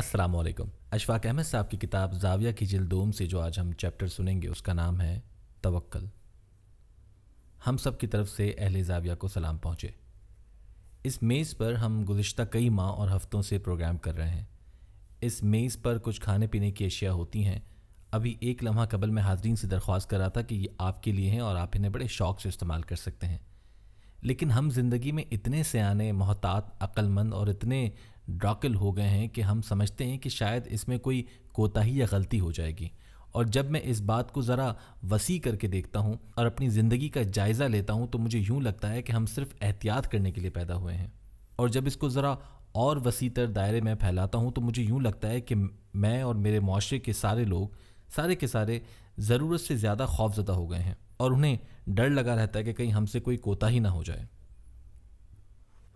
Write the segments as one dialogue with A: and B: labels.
A: अस्सलाम वालेकुम अशफाक अहमद साहब की किताब जाविया की जिलदोम से जो आज हम चैप्टर सुनेंगे उसका नाम है तवक्ल हम सब की तरफ से अहल जाविया को सलाम पहुँचे इस मेज़ पर हम गुज्त कई माह और हफ्तों से प्रोग्राम कर रहे हैं इस मेज़ पर कुछ खाने पीने की अशिया होती हैं अभी एक लम्हा कबल में हाजरीन से दरख्वास्त कर रहा था कि ये आपके लिए हैं और आप इन्हें बड़े शौक़ से इस्तेमाल कर सकते हैं लेकिन हम ज़िंदगी में इतने सयाने मोहतात अक्लमंद और इतने डाकिल हो गए हैं कि हम समझते हैं कि शायद इसमें कोई कोताही या गलती हो जाएगी और जब मैं इस बात को ज़रा वसी करके देखता हूँ और अपनी ज़िंदगी का जायज़ा लेता हूँ तो मुझे यूँ लगता है कि हम सिर्फ एहतियात करने के लिए पैदा हुए हैं और जब इसको ज़रा और वसी दायरे में फैलाता हूँ तो मुझे यूँ लगता है कि मैं और मेरे माशरे के सारे लोग सारे के सारे ज़रूरत से ज़्यादा खौफजदा हो गए हैं और उन्हें डर लगा रहता है कि कहीं हमसे कोई कोताही ना हो जाए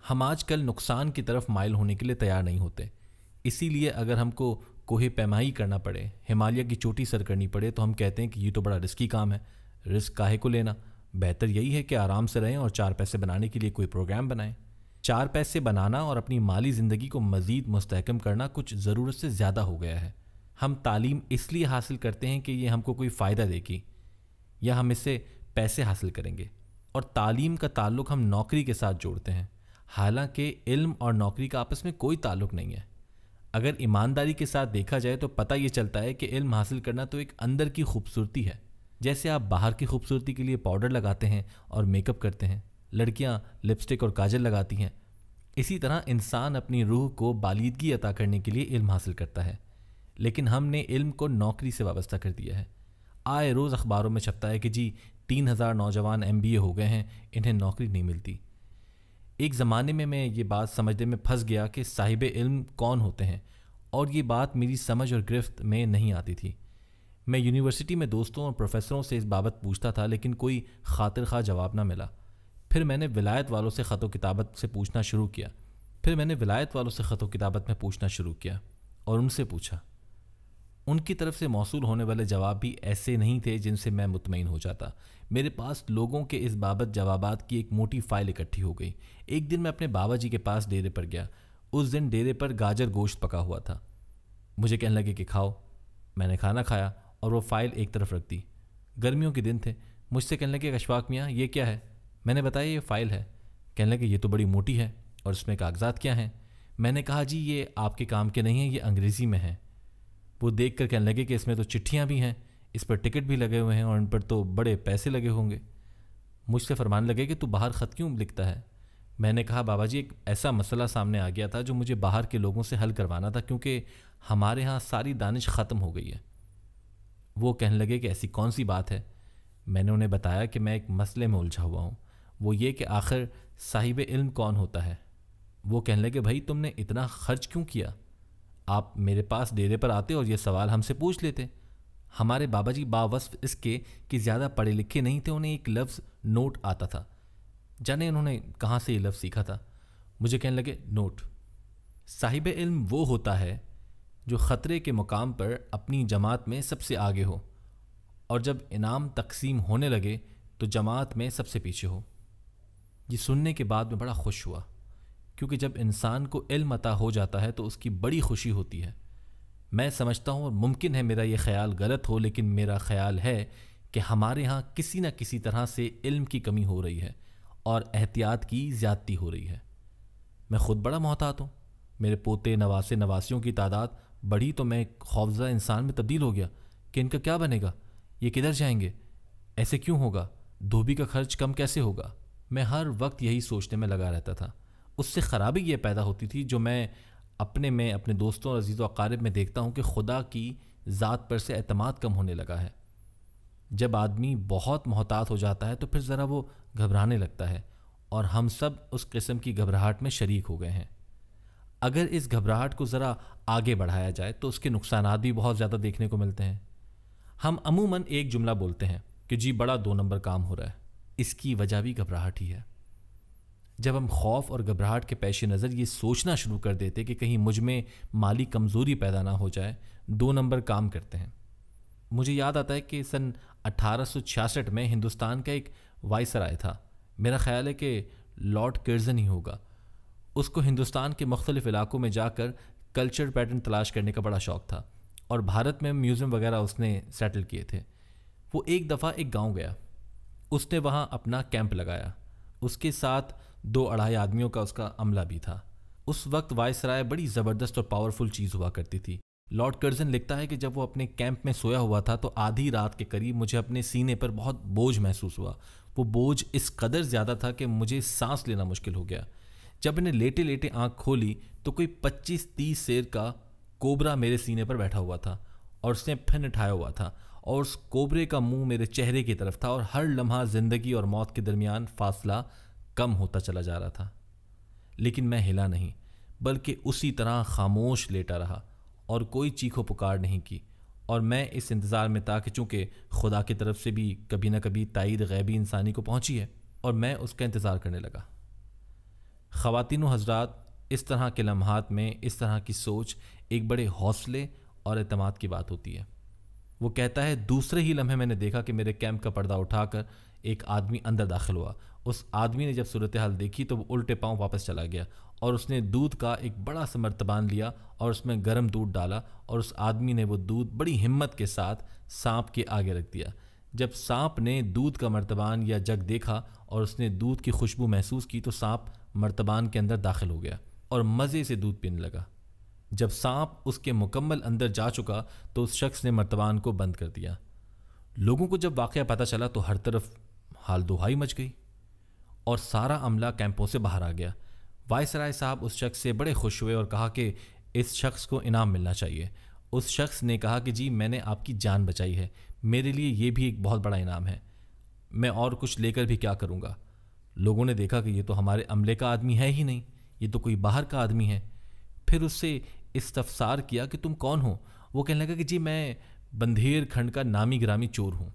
A: हम आजकल नुकसान की तरफ माइल होने के लिए तैयार नहीं होते इसीलिए अगर हमको कोहे पैमाई करना पड़े हिमालय की चोटी सर करनी पड़े तो हम कहते हैं कि ये तो बड़ा रिस्की काम है रिस्क काहे को लेना बेहतर यही है कि आराम से रहें और चार पैसे बनाने के लिए कोई प्रोग्राम बनाएं चार पैसे बनाना और अपनी माली ज़िंदगी को मज़ीद मस्तकम करना कुछ ज़रूरत से ज़्यादा हो गया है हम तालीम इसलिए हासिल करते हैं कि ये हमको कोई फ़ायदा देगी या हम इससे पैसे हासिल करेंगे और तालीम का ताल्लुक हम नौकरी के साथ जोड़ते हैं हालांकि इल्म और नौकरी का आपस में कोई ताल्लुक नहीं है अगर ईमानदारी के साथ देखा जाए तो पता ये चलता है कि इल्म हासिल करना तो एक अंदर की खूबसूरती है जैसे आप बाहर की खूबसूरती के लिए पाउडर लगाते हैं और मेकअप करते हैं लड़कियां लिपस्टिक और काजल लगाती हैं इसी तरह इंसान अपनी रूह को बालीदगी अता करने के लिए इल्म हासिल करता है लेकिन हमने इल्म को नौकरी से वाबस्ता कर दिया है आए रोज़ अखबारों में छपता है कि जी तीन हज़ार नौजवान एम हो गए हैं इन्हें नौकरी नहीं मिलती एक ज़माने में मैं ये बात समझने में फंस गया कि साहिब इल्म कौन होते हैं और ये बात मेरी समझ और गिरफ्त में नहीं आती थी मैं यूनिवर्सिटी में दोस्तों और प्रोफेसरों से इस बाबत पूछता था लेकिन कोई खातिर खा जवाब ना मिला फिर मैंने विलायत वालों से ख़त किताबत से पूछना शुरू किया फिर मैंने विलायत वालों से ख़त किताबत में पूछना शुरू किया और उनसे पूछा उनकी तरफ से मौसू होने वाले जवाब भी ऐसे नहीं थे जिनसे मैं मुतमिन हो जाता मेरे पास लोगों के इस बाबत जवाबात की एक मोटी फ़ाइल इकट्ठी हो गई एक दिन मैं अपने बाबा जी के पास डेरे पर गया उस दिन डेरे पर गाजर गोश्त पका हुआ था मुझे कहने लगे कि खाओ मैंने खाना खाया और वो फ़ाइल एक तरफ रख दी गर्मियों के दिन थे मुझसे कहने लगे अशफाक मियाँ ये क्या है मैंने बताया ये फ़ाइल है कहने लगे ये तो बड़ी मोटी है और इसमें कागजात क्या हैं मैंने कहा जी ये आपके काम के नहीं हैं ये अंग्रेज़ी में हैं वो देख कर कहने लगे कि इसमें तो चिट्ठियाँ भी हैं इस पर टिकट भी लगे हुए हैं और इन पर तो बड़े पैसे लगे होंगे मुझसे फरमान लगे कि तू बाहर ख़त क्यों लिखता है मैंने कहा बाबा जी एक ऐसा मसला सामने आ गया था जो मुझे बाहर के लोगों से हल करवाना था क्योंकि हमारे यहाँ सारी दानिश ख़त्म हो गई है वो कहने लगे कि ऐसी कौन सी बात है मैंने उन्हें बताया कि मैं एक मसले में उलझा हुआ हूँ वो ये कि आखिर साहिब इल्म कौन होता है वो कहने लगे भाई तुमने इतना खर्च क्यों किया आप मेरे पास डेरे पर आते और ये सवाल हमसे पूछ लेते हमारे बाबा जी बावस्फ इसके कि ज़्यादा पढ़े लिखे नहीं थे उन्हें एक लफ्ज़ नोट आता था जाने उन्होंने कहाँ से ये लफ्ज़ सीखा था मुझे कहने लगे नोट साहिब इल्म वो होता है जो ख़तरे के मुकाम पर अपनी जमात में सबसे आगे हो और जब इनाम तकसीम होने लगे तो जमात में सबसे पीछे हो ये सुनने के बाद मैं बड़ा खुश हुआ क्योंकि जब इंसान को इल्म अता हो जाता है तो उसकी बड़ी खुशी होती है मैं समझता हूँ और मुमकिन है मेरा ये ख्याल गलत हो लेकिन मेरा ख्याल है कि हमारे यहाँ किसी न किसी तरह से इल्म की कमी हो रही है और एहतियात की ज़्यादती हो रही है मैं ख़ुद बड़ा मोहतात हूँ मेरे पोते नवासे नवासियों की तादाद बढ़ी तो मैं एक खौफजा इंसान में तब्दील हो गया कि इनका क्या बनेगा ये किधर जाएंगे ऐसे क्यों होगा धोबी का खर्च कम कैसे होगा मैं हर वक्त यही सोचने में लगा रहता था उससे ख़राबी ये पैदा होती थी जो मैं अपने में अपने दोस्तों और अजीज़ अकारब में देखता हूँ कि खुदा की ज़ात पर से अतमाद कम होने लगा है जब आदमी बहुत मोहतात हो जाता है तो फिर ज़रा वो घबराने लगता है और हम सब उस किस्म की घबराहट में शरीक हो गए हैं अगर इस घबराहट को ज़रा आगे बढ़ाया जाए तो उसके नुकसान भी बहुत ज़्यादा देखने को मिलते हैं हम अमूमन एक जुमला बोलते हैं कि जी बड़ा दो नंबर काम हो रहा है इसकी वजह भी घबराहट ही है जब हम खौफ और घबराहट के पेश नज़र ये सोचना शुरू कर देते कि कहीं मुझ में माली कमज़ोरी पैदा ना हो जाए दो नंबर काम करते हैं मुझे याद आता है कि सन 1866 में हिंदुस्तान का एक वायसराय था मेरा ख्याल है कि लॉर्ड कर्जन ही होगा उसको हिंदुस्तान के मुख्तलिफ़ इलाकों में जाकर कल्चर पैटर्न तलाश करने का बड़ा शौक़ था और भारत में म्यूज़ियम वगैरह उसने सेटल किए थे वो एक दफ़ा एक गांव गया उसने वहाँ अपना कैंप लगाया उसके साथ दो अढ़ाई आदमियों का उसका अमला भी था उस वक्त वायसराय बड़ी ज़बरदस्त और पावरफुल चीज़ हुआ करती थी लॉर्ड कर्जन लिखता है कि जब वो अपने कैंप में सोया हुआ था तो आधी रात के करीब मुझे अपने सीने पर बहुत बोझ महसूस हुआ वो बोझ इस कदर ज़्यादा था कि मुझे सांस लेना मुश्किल हो गया जब मैंने लेटे लेटे आंख खोली तो कोई पच्चीस तीस शेर का कोबरा मेरे सीने पर बैठा हुआ था और उसने फिन उठाया हुआ था और उस कोबरे का मुंह मेरे चेहरे की तरफ था और हर लम्हा ज़िंदगी और मौत के दरमियान फासला कम होता चला जा रहा था लेकिन मैं हिला नहीं बल्कि उसी तरह खामोश लेटा रहा और कोई चीखो पुकार नहीं की और मैं इस इंतज़ार में था कि चूँकि खुदा की तरफ से भी कभी ना कभी तइद गैबी इंसानी को पहुँची है और मैं उसका इंतज़ार करने लगा ख़वातिन हजरात इस तरह के लम्हात में इस तरह की सोच एक बड़े हौसले और अतमाद की बात होती है वो कहता है दूसरे ही लम्हे मैंने देखा कि मेरे कैंप का पर्दा उठाकर एक आदमी अंदर दाखिल हुआ उस आदमी ने जब सूरत हाल देखी तो वो उल्टे पाँव वापस चला गया और उसने दूध का एक बड़ा सा मरतबान लिया और उसमें गर्म दूध डाला और उस आदमी ने वो दूध बड़ी हिम्मत के साथ सांप के आगे रख दिया जब सांप ने दूध का मर्तबान या जग देखा और उसने दूध की खुशबू महसूस की तो सांप मर्तबान के अंदर दाखिल हो गया और मज़े से दूध पीने लगा जब सांप उसके मुकम्मल अंदर जा चुका तो उस शख्स ने मर्तबान को बंद कर दिया लोगों को जब वाक़ पता चला तो हर तरफ हाल दुहाई मच गई और सारा अमला कैंपों से बाहर आ गया वायसराय साहब उस शख्स से बड़े खुश हुए और कहा कि इस शख्स को इनाम मिलना चाहिए उस शख्स ने कहा कि जी मैंने आपकी जान बचाई है मेरे लिए ये भी एक बहुत बड़ा इनाम है मैं और कुछ लेकर भी क्या करूँगा लोगों ने देखा कि ये तो हमारे अमले का आदमी है ही नहीं ये तो कोई बाहर का आदमी है फिर उससे इस्तफसार किया कि तुम कौन हो वो कहने लगा कि जी मैं बंधेर खंड का नामी ग्रामी चोर हूँ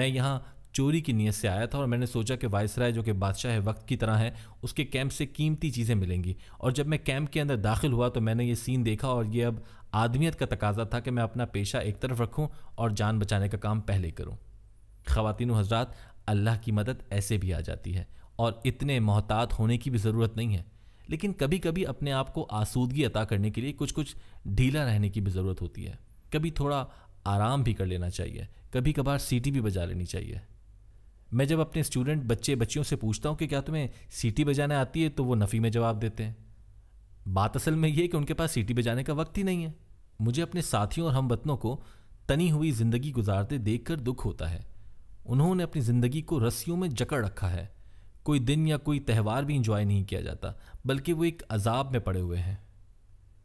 A: मैं यहाँ चोरी की नीयत से आया था और मैंने सोचा कि वायसराय जो कि बादशाह है वक्त की तरह है उसके कैंप से कीमती चीज़ें मिलेंगी और जब मैं कैंप के अंदर दाखिल हुआ तो मैंने ये सीन देखा और ये अब आदमियत का तकाजा था कि मैं अपना पेशा एक तरफ रखूँ और जान बचाने का काम पहले करूँ खातिन हजरात अल्लाह की मदद ऐसे भी आ जाती है और इतने मोहतात होने की भी ज़रूरत नहीं है लेकिन कभी कभी अपने आप को आसूदगी अता करने के लिए कुछ कुछ ढीला रहने की भी ज़रूरत होती है कभी थोड़ा आराम भी कर लेना चाहिए कभी कभार सीटी भी बजा लेनी चाहिए मैं जब अपने स्टूडेंट बच्चे बच्चियों से पूछता हूँ कि क्या तुम्हें सीटी बजाना आती है तो वो नफ़ी में जवाब देते हैं बात असल में ये है कि उनके पास सीटी बजाने का वक्त ही नहीं है मुझे अपने साथियों और हम वतनों को तनी हुई ज़िंदगी गुजारते देख दुख होता है उन्होंने अपनी ज़िंदगी को रस्सियों में जकड़ रखा है कोई दिन या कोई त्यौहार भी इंजॉय नहीं किया जाता बल्कि वो एक अजाब में पड़े हुए हैं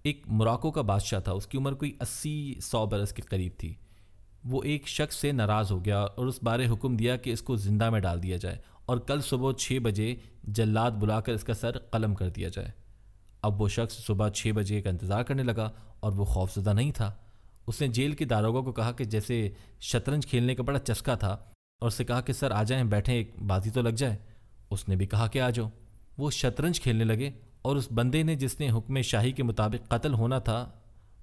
A: एक मोराको का बादशाह था उसकी उम्र कोई अस्सी सौ बरस के करीब थी वो एक शख्स से नाराज़ हो गया और उस बारे हुक्म दिया कि इसको ज़िंदा में डाल दिया जाए और कल सुबह छः बजे जल्लाद बुलाकर इसका सर कलम कर दिया जाए अब वो शख्स सुबह छः बजे का इंतज़ार करने लगा और वो खौफजदा नहीं था उसने जेल के दारोगा को कहा कि जैसे शतरंज खेलने का बड़ा चस्का था और उससे कहा कि सर आ जाएं बैठें एक बाजी तो लग जाए उसने भी कहा कि आ जाओ वो शतरंज खेलने लगे और उस बंदे ने जिसने हुक्म शाही के मुताबिक कत्ल होना था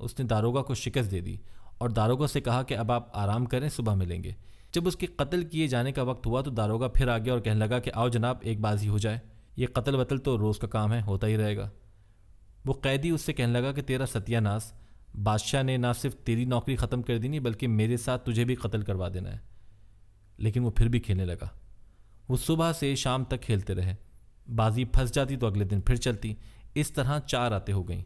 A: उसने दारोगा को शिकस्त दे दी और दारोगा से कहा कि अब आप आराम करें सुबह मिलेंगे जब उसके कत्ल किए जाने का वक्त हुआ तो दारोगा फिर आ गया और कहने लगा कि आओ जनाब एक बाजी हो जाए ये कत्ल वतल तो रोज़ का काम है होता ही रहेगा वो कैदी उससे कहने लगा कि तेरा सत्यानाश बादशाह ने ना सिर्फ तेरी नौकरी ख़त्म कर देनी बल्कि मेरे साथ तुझे भी कत्ल करवा देना है लेकिन वो फिर भी खेलने लगा वो सुबह से शाम तक खेलते रहे बाजी फंस जाती तो अगले दिन फिर चलती इस तरह चार रातें हो गई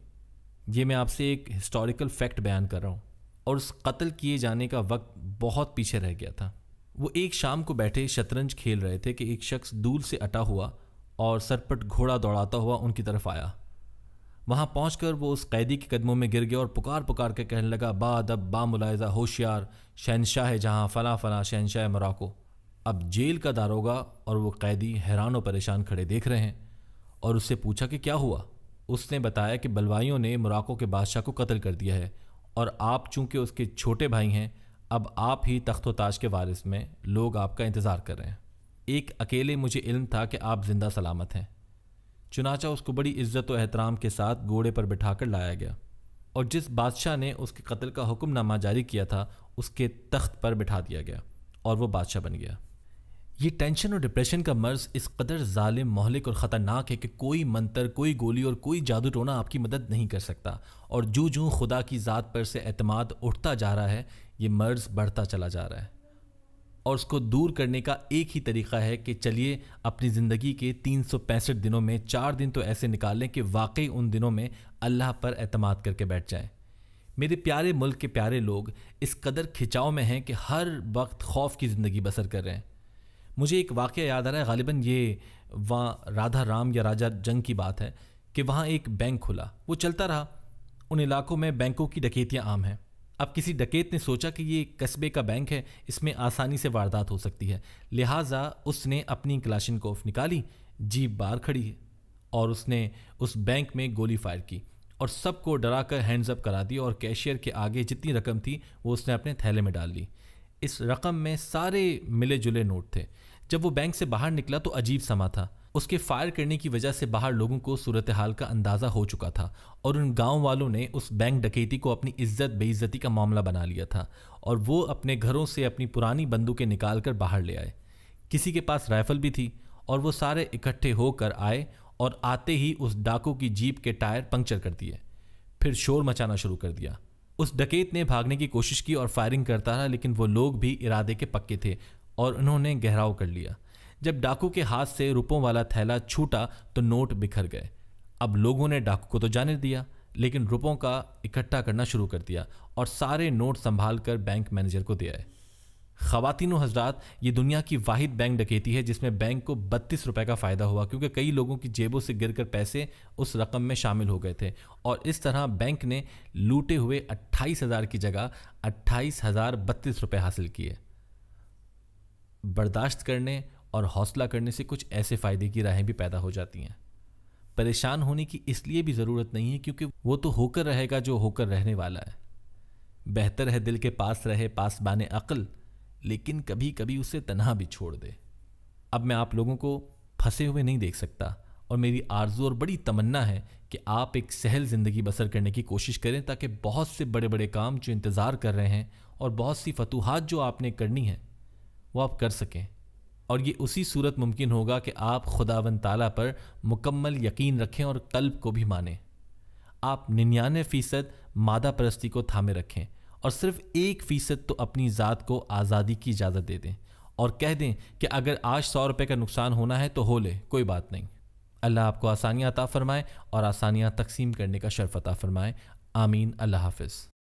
A: ये मैं आपसे एक हिस्टोरिकल फैक्ट बयान कर रहा हूँ और उस कत्ल किए जाने का वक्त बहुत पीछे रह गया था वो एक शाम को बैठे शतरंज खेल रहे थे कि एक शख्स दूर से अटा हुआ और सरपट घोड़ा दौड़ाता हुआ उनकी तरफ आया वहाँ पहुँच वो उस कैदी के कदमों में गिर गया और पुकार पुकार के कहने लगा अदब बा मुलायजा होशियार शहनशाह जहाँ फ़ला फ़ला शहनशाह मराको अब जेल का दारोगा और वो कैदी हैरान और परेशान खड़े देख रहे हैं और उससे पूछा कि क्या हुआ उसने बताया कि बलवाइयों ने मुराको के बादशाह को कत्ल कर दिया है और आप चूंकि उसके छोटे भाई हैं अब आप ही तख्तो ताज के वारिस में लोग आपका इंतज़ार कर रहे हैं एक अकेले मुझे इल्म था कि आप ज़िंदा सलामत हैं चुनाचा उसको बड़ी इज्जत और एहतराम के साथ घोड़े पर बिठा कर लाया गया और जिस बादशाह ने उसके कत्ल का हुक्मनामा जारी किया था उसके तख्त पर बिठा दिया गया और वो बादशाह बन गया ये टेंशन और डिप्रेशन का मर्ज इस कदर ालिम मोहलिक और ख़तरनाक है कि कोई मंतर कोई गोली और कोई जादू टोना आपकी मदद नहीं कर सकता और जू जूँ खुदा की ज़ात पर से अतमाद उठता जा रहा है ये मर्ज बढ़ता चला जा रहा है और उसको दूर करने का एक ही तरीका है कि चलिए अपनी ज़िंदगी के तीन दिनों में चार दिन तो ऐसे निकालें कि वाकई उन दिनों में अल्लाह पर अतमाद करके बैठ जाएँ मेरे प्यारे मुल्क के प्यारे लोग इस कदर खिंचाव में हैं कि हर वक्त खौफ की ज़िंदगी बसर कर रहे हैं मुझे एक वाक़ याद आ रहा है गालिबा ये वहाँ राधा राम या राजा जंग की बात है कि वहाँ एक बैंक खुला वो चलता रहा उन इलाकों में बैंकों की डकैतियाँ आम हैं अब किसी डकैत ने सोचा कि ये कस्बे का बैंक है इसमें आसानी से वारदात हो सकती है लिहाजा उसने अपनी क्लाशन कोफ निकाली जीप बाहर खड़ी है और उसने उस बैंक में गोली फायर की और सबको डरा कर हैंड्स अप करा दी और कैशियर के आगे जितनी रकम थी वो उसने अपने थैले में डाल ली इस रकम में सारे मिले जुले नोट थे जब वो बैंक से बाहर निकला तो अजीब समा था उसके फायर करने की वजह से बाहर लोगों को सूरत हाल का अंदाज़ा हो चुका था और उन गांव वालों ने उस बैंक डकैती को अपनी इज्जत बेइज्जती का मामला बना लिया था और वो अपने घरों से अपनी पुरानी बंदूकें निकाल कर बाहर ले आए किसी के पास राइफल भी थी और वो सारे इकट्ठे होकर आए और आते ही उस डाकू की जीप के टायर पंक्चर कर दिए फिर शोर मचाना शुरू कर दिया उस डकेत ने भागने की कोशिश की और फायरिंग करता रहा लेकिन वो लोग भी इरादे के पक्के थे और उन्होंने गहराव कर लिया जब डाकू के हाथ से रुपों वाला थैला छूटा तो नोट बिखर गए अब लोगों ने डाकू को तो जाने दिया लेकिन रुपों का इकट्ठा करना शुरू कर दिया और सारे नोट संभाल कर बैंक मैनेजर को दिया है खातिन हजरात ये दुनिया की वाहिद बैंक डकेती है जिसमें बैंक को बत्तीस रुपये का फ़ायदा हुआ क्योंकि कई लोगों की जेबों से गिरकर पैसे उस रकम में शामिल हो गए थे और इस तरह बैंक ने लूटे हुए अट्ठाईस हज़ार की जगह अट्ठाईस हज़ार बत्तीस रुपये हासिल किए बर्दाश्त करने और हौसला करने से कुछ ऐसे फ़ायदे की राहें भी पैदा हो जाती हैं परेशान होने की इसलिए भी ज़रूरत नहीं है क्योंकि वो तो होकर रहेगा जो होकर रहने वाला है बेहतर है दिल के पास रहे पास बने अक़ल लेकिन कभी कभी उसे तनहा भी छोड़ दे अब मैं आप लोगों को फंसे हुए नहीं देख सकता और मेरी आरजू और बड़ी तमन्ना है कि आप एक सहल ज़िंदगी बसर करने की कोशिश करें ताकि बहुत से बड़े बड़े काम जो इंतज़ार कर रहे हैं और बहुत सी फतूहत जो आपने करनी है वो आप कर सकें और ये उसी सूरत मुमकिन होगा कि आप खुदावन ताला पर मुकम्मल यकीन रखें और कल्ब को भी माने आप निन्यानवे फ़ीसद मादा परस्ती को थामे रखें और सिर्फ एक फ़ीसद तो अपनी ज़ात को आज़ादी की इजाज़त दे दें और कह दें कि अगर आज सौ रुपये का नुकसान होना है तो हो ले कोई बात नहीं अल्लाह आपको आसानियाँ अता फ़रमाएँ और आसानियाँ तकसीम करने का शर्फ अता फ़रमाएँ आमीन अल्लाह हाफ़